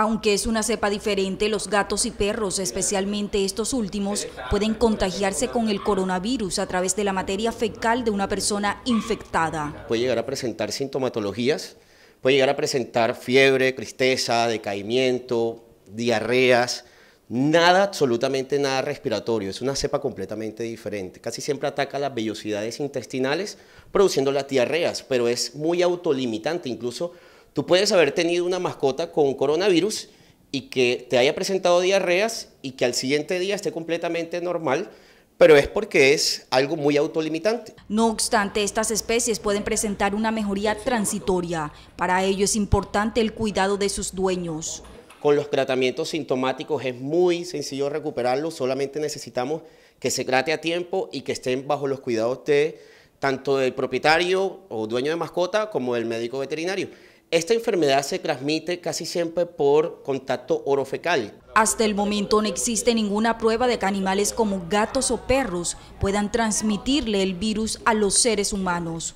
Aunque es una cepa diferente, los gatos y perros, especialmente estos últimos, pueden contagiarse con el coronavirus a través de la materia fecal de una persona infectada. Puede llegar a presentar sintomatologías, puede llegar a presentar fiebre, tristeza, decaimiento, diarreas, nada, absolutamente nada respiratorio, es una cepa completamente diferente. Casi siempre ataca las vellosidades intestinales produciendo las diarreas, pero es muy autolimitante, incluso Tú puedes haber tenido una mascota con coronavirus y que te haya presentado diarreas y que al siguiente día esté completamente normal, pero es porque es algo muy autolimitante. No obstante, estas especies pueden presentar una mejoría transitoria. Para ello es importante el cuidado de sus dueños. Con los tratamientos sintomáticos es muy sencillo recuperarlo. solamente necesitamos que se trate a tiempo y que estén bajo los cuidados de tanto del propietario o dueño de mascota como del médico veterinario. Esta enfermedad se transmite casi siempre por contacto orofecal. Hasta el momento no existe ninguna prueba de que animales como gatos o perros puedan transmitirle el virus a los seres humanos.